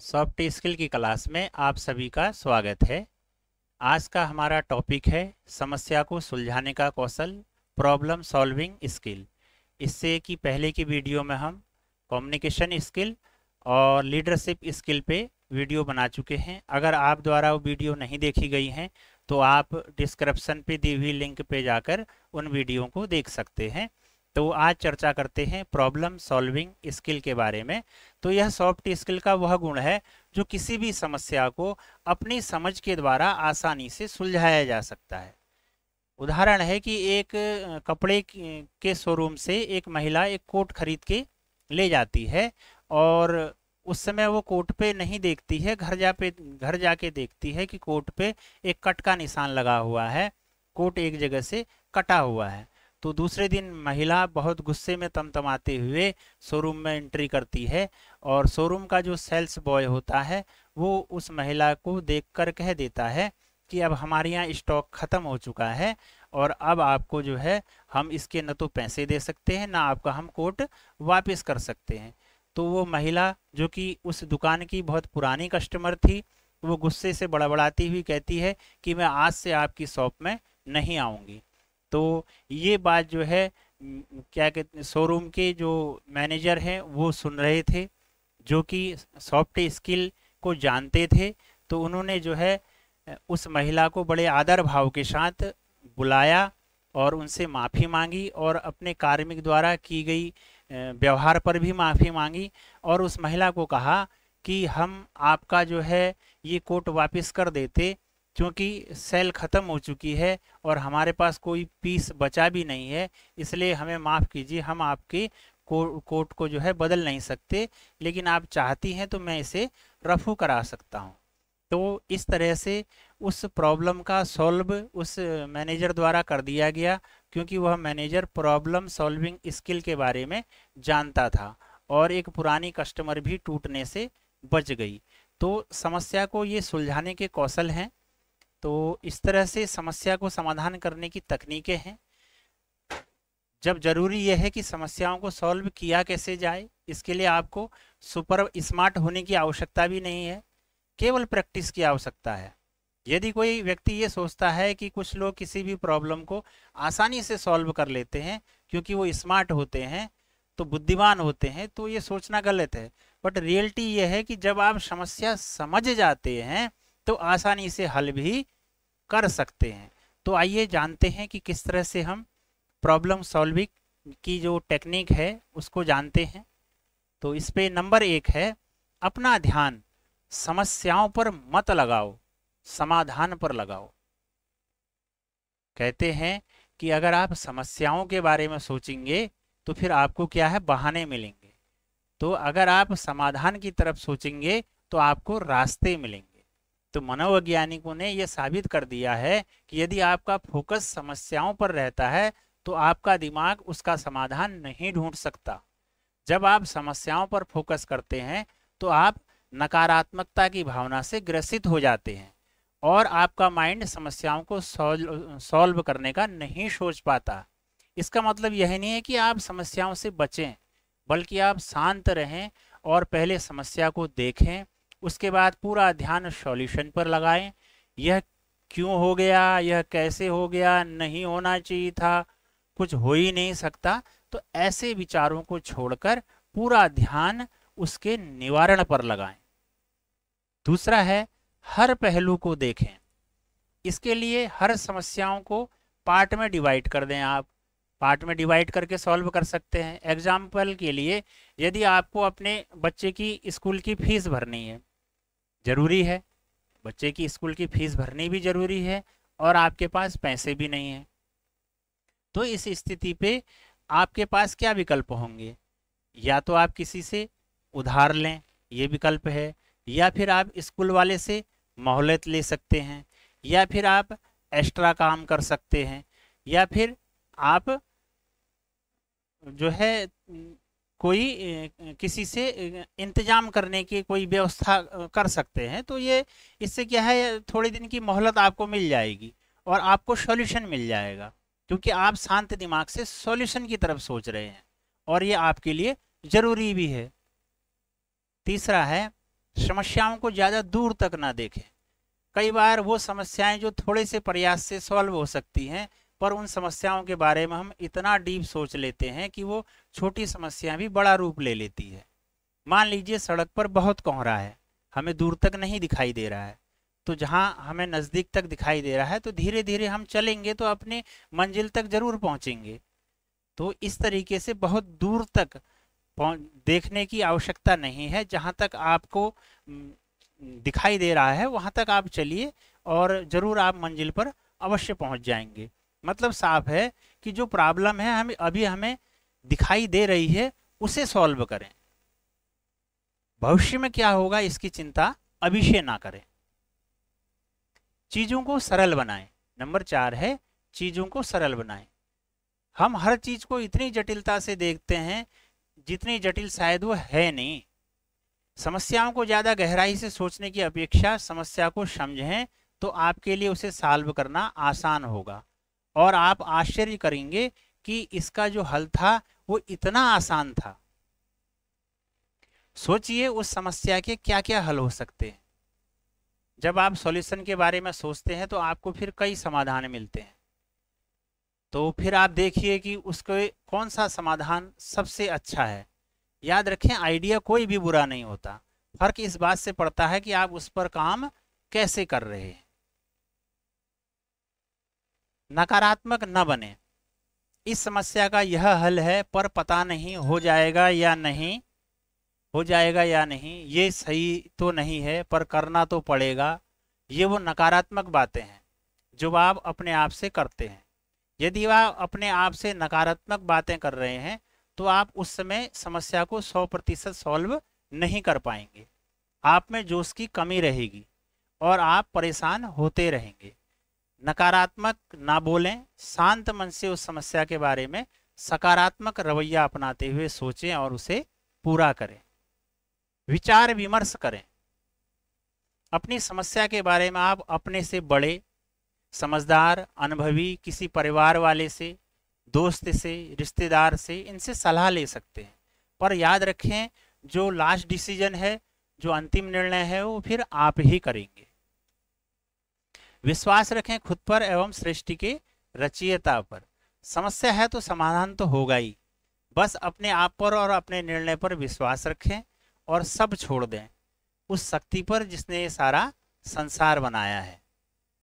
soft skill की class में आप सभी का स्वागत है आज का हमारा टॉपिक है समस्या को सुलझाने का कौशल प्रॉब्लम सॉल्विंग स्किल इससे कि पहले की वीडियो में हम कम्युनिकेशन स्किल और लीडरशिप स्किल पे वीडियो बना चुके हैं अगर आप द्वारा वो वीडियो नहीं देखी गई हैं तो आप डिस्क्रिप्शन पे दी हुई लिंक पे जाकर उन वीडियो को देख सकते हैं तो आज चर्चा करते हैं प्रॉब्लम सॉल्विंग स्किल के बारे में तो यह सॉफ्ट स्किल का वह गुण है जो किसी भी समस्या को अपनी समझ के द्वारा आसानी से सुलझाया जा सकता है उदाहरण है कि एक कपड़े के शोरूम से एक महिला एक कोट खरीद के ले जाती है और उस समय वो कोट पे नहीं देखती है घर जा पे घर जाके देखती है कि कोट पे एक कट का निशान लगा हुआ है कोट एक जगह से कटा हुआ है तो दूसरे दिन महिला बहुत गुस्से में तमतमाते हुए शोरूम में एंट्री करती है और शोरूम का जो सेल्स बॉय होता है वो उस महिला को देखकर कह देता है कि अब हमारे यहाँ स्टॉक ख़त्म हो चुका है और अब आपको जो है हम इसके न तो पैसे दे सकते हैं ना आपका हम कोट वापस कर सकते हैं तो वो महिला जो कि उस दुकान की बहुत पुरानी कस्टमर थी वो गुस्से से बड़बड़ाती हुई कहती है कि मैं आज से आपकी शॉप में नहीं आऊँगी तो ये बात जो है क्या कहते शोरूम के जो मैनेजर हैं वो सुन रहे थे जो कि सॉफ्ट स्किल को जानते थे तो उन्होंने जो है उस महिला को बड़े आदर भाव के साथ बुलाया और उनसे माफ़ी मांगी और अपने कार्मिक द्वारा की गई व्यवहार पर भी माफ़ी मांगी और उस महिला को कहा कि हम आपका जो है ये कोट वापस कर देते क्योंकि सेल ख़त्म हो चुकी है और हमारे पास कोई पीस बचा भी नहीं है इसलिए हमें माफ़ कीजिए हम आपके को, कोट को जो है बदल नहीं सकते लेकिन आप चाहती हैं तो मैं इसे रफू करा सकता हूँ तो इस तरह से उस प्रॉब्लम का सॉल्व उस मैनेजर द्वारा कर दिया गया क्योंकि वह मैनेजर प्रॉब्लम सॉल्विंग स्किल के बारे में जानता था और एक पुरानी कस्टमर भी टूटने से बच गई तो समस्या को ये सुलझाने के कौशल हैं तो इस तरह से समस्या को समाधान करने की तकनीकें हैं जब जरूरी यह है कि समस्याओं को सॉल्व किया कैसे जाए इसके लिए आपको सुपर स्मार्ट होने की आवश्यकता भी नहीं है केवल प्रैक्टिस की आवश्यकता है यदि कोई व्यक्ति ये सोचता है कि कुछ लोग किसी भी प्रॉब्लम को आसानी से सॉल्व कर लेते हैं क्योंकि वो स्मार्ट होते हैं तो बुद्धिमान होते हैं तो ये सोचना गलत है बट रियलिटी ये है कि जब आप समस्या समझ जाते हैं तो आसानी से हल भी कर सकते हैं तो आइए जानते हैं कि किस तरह से हम प्रॉब्लम सॉल्विंग की जो टेक्निक है उसको जानते हैं तो इस पर नंबर एक है अपना ध्यान समस्याओं पर मत लगाओ समाधान पर लगाओ कहते हैं कि अगर आप समस्याओं के बारे में सोचेंगे तो फिर आपको क्या है बहाने मिलेंगे तो अगर आप समाधान की तरफ सोचेंगे तो आपको रास्ते मिलेंगे तो मनोवैज्ञानिकों ने यह साबित कर दिया है कि यदि आपका फोकस समस्याओं पर रहता है तो आपका दिमाग उसका समाधान नहीं ढूंढ सकता जब आप समस्याओं पर फोकस करते हैं तो आप नकारात्मकता की भावना से ग्रसित हो जाते हैं और आपका माइंड समस्याओं को सॉल्व करने का नहीं सोच पाता इसका मतलब यह नहीं है कि आप समस्याओं से बचें बल्कि आप शांत रहें और पहले समस्या को देखें उसके बाद पूरा ध्यान सॉल्यूशन पर लगाएं यह क्यों हो गया यह कैसे हो गया नहीं होना चाहिए था कुछ हो ही नहीं सकता तो ऐसे विचारों को छोड़कर पूरा ध्यान उसके निवारण पर लगाएं दूसरा है हर पहलू को देखें इसके लिए हर समस्याओं को पार्ट में डिवाइड कर दें आप पार्ट में डिवाइड करके सॉल्व कर सकते हैं एग्जाम्पल के लिए यदि आपको अपने बच्चे की स्कूल की फीस भरनी है ज़रूरी है बच्चे की स्कूल की फीस भरनी भी ज़रूरी है और आपके पास पैसे भी नहीं है तो इस स्थिति पे आपके पास क्या विकल्प होंगे या तो आप किसी से उधार लें ये विकल्प है या फिर आप स्कूल वाले से मोहलत ले सकते हैं या फिर आप एक्स्ट्रा काम कर सकते हैं या फिर आप जो है कोई किसी से इंतजाम करने की कोई व्यवस्था कर सकते हैं तो ये इससे क्या है थोड़े दिन की मोहलत आपको मिल जाएगी और आपको सॉल्यूशन मिल जाएगा क्योंकि आप शांत दिमाग से सॉल्यूशन की तरफ सोच रहे हैं और ये आपके लिए ज़रूरी भी है तीसरा है समस्याओं को ज़्यादा दूर तक ना देखें कई बार वो समस्याएं जो थोड़े से प्रयास से सॉल्व हो सकती हैं पर उन समस्याओं के बारे में हम इतना डीप सोच लेते हैं कि वो छोटी समस्या भी बड़ा रूप ले लेती है मान लीजिए सड़क पर बहुत कोहरा है हमें दूर तक नहीं दिखाई दे रहा है तो जहाँ हमें नज़दीक तक दिखाई दे रहा है तो धीरे धीरे हम चलेंगे तो अपने मंजिल तक ज़रूर पहुँचेंगे तो इस तरीके से बहुत दूर तक देखने की आवश्यकता नहीं है जहाँ तक आपको दिखाई दे रहा है वहाँ तक आप चलिए और ज़रूर आप मंजिल पर अवश्य पहुँच जाएंगे मतलब साफ है कि जो प्रॉब्लम है हम अभी हमें दिखाई दे रही है उसे सॉल्व करें भविष्य में क्या होगा इसकी चिंता अभी से ना करें चीज़ों को सरल बनाएं नंबर चार है चीज़ों को सरल बनाएं हम हर चीज़ को इतनी जटिलता से देखते हैं जितनी जटिल शायद वो है नहीं समस्याओं को ज़्यादा गहराई से सोचने की अपेक्षा समस्या को समझें तो आपके लिए उसे सॉल्व करना आसान होगा और आप आश्चर्य करेंगे कि इसका जो हल था वो इतना आसान था सोचिए उस समस्या के क्या क्या हल हो सकते हैं जब आप सॉल्यूशन के बारे में सोचते हैं तो आपको फिर कई समाधान मिलते हैं तो फिर आप देखिए कि उसके कौन सा समाधान सबसे अच्छा है याद रखें आइडिया कोई भी बुरा नहीं होता फर्क इस बात से पड़ता है कि आप उस पर काम कैसे कर रहे हैं नकारात्मक न बने इस समस्या का यह हल है पर पता नहीं हो जाएगा या नहीं हो जाएगा या नहीं ये सही तो नहीं है पर करना तो पड़ेगा ये वो नकारात्मक बातें हैं जो आप अपने आप से करते हैं यदि आप अपने आप से नकारात्मक बातें कर रहे हैं तो आप उस समय समस्या को सौ प्रतिशत सॉल्व नहीं कर पाएंगे आप में जोश की कमी रहेगी और आप परेशान होते रहेंगे नकारात्मक ना बोलें शांत मन से उस समस्या के बारे में सकारात्मक रवैया अपनाते हुए सोचें और उसे पूरा करें विचार विमर्श करें अपनी समस्या के बारे में आप अपने से बड़े समझदार अनुभवी किसी परिवार वाले से दोस्त से रिश्तेदार से इनसे सलाह ले सकते हैं पर याद रखें जो लास्ट डिसीजन है जो अंतिम निर्णय है वो फिर आप ही करेंगे विश्वास रखें खुद पर एवं सृष्टि के रचियता पर समस्या है तो समाधान तो होगा ही बस अपने आप पर और अपने निर्णय पर विश्वास रखें और सब छोड़ दें उस शक्ति पर जिसने ये सारा संसार बनाया है